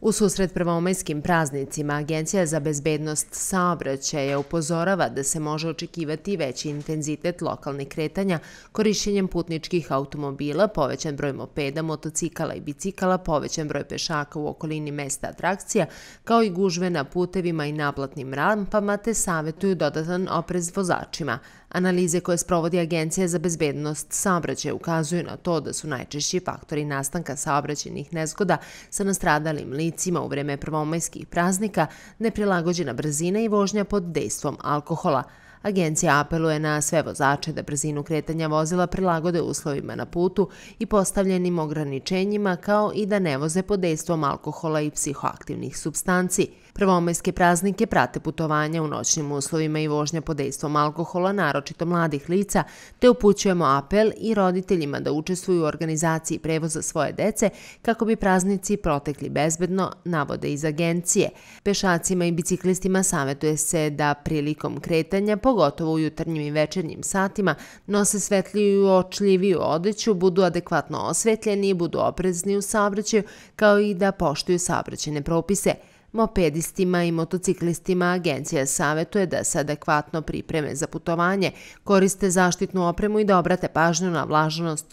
U susret prvomajskim praznicima, Agencija za bezbednost saobraćaja upozorava da se može očekivati veći intenzitet lokalnih kretanja korišćenjem putničkih automobila, povećan broj mopeda, motocikala i bicikala, povećan broj pešaka u okolini mesta atrakcija, kao i gužve na putevima i naplatnim rampama, te savjetuju dodatan oprez vozačima. Analize koje sprovodi Agencija za bezbednost saobraćaja ukazuju na to da su najčešći faktori nastanka saobraćajnih nezgoda sa nastradalim licima u vreme prvomajskih praznika neprilagođena brzina i vožnja pod dejstvom alkohola. Agencija apeluje na sve vozače da brzinu kretanja vozila prilagode uslovima na putu i postavljenim ograničenjima, kao i da ne voze pod dejstvom alkohola i psihoaktivnih substanci. Prvomajske praznike prate putovanja u noćnim uslovima i vožnja pod dejstvom alkohola, naročito mladih lica, te upućujemo apel i roditeljima da učestvuju u organizaciji prevoza svoje dece kako bi praznici protekli bezbedno, navode iz agencije. Pešacima i biciklistima savjetuje se da prilikom kretanja pogodnosti pogotovo u jutarnjim i večernjim satima, nose svetliju i očljiviju odeću, budu adekvatno osvetljeni, budu oprezni u saobraćaju, kao i da poštuju saobraćene propise. Mopedistima i motociklistima agencija savjetuje da se adekvatno pripreme za putovanje, koriste zaštitnu opremu i da obrate pažnju na vlažnost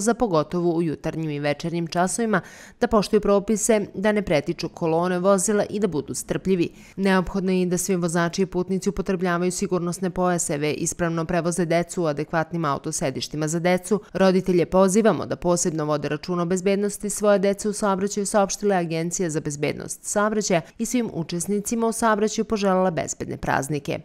za pogotovo u jutarnjim i večernjim časovima, da poštuju propise, da ne pretiču kolone vozila i da budu strpljivi. Neophodno je i da svi vozači i putnici upotrebljavaju sigurnosne pojaseve, ispravno prevoze decu u adekvatnim autosedištima za decu. Roditelje pozivamo da posebno vode račun o bezbednosti svoje dece u saobraćaju saopštile Agencija za bezbednost saobraćaja i svim učesnicima u saobraćaju poželjala bezbedne praznike.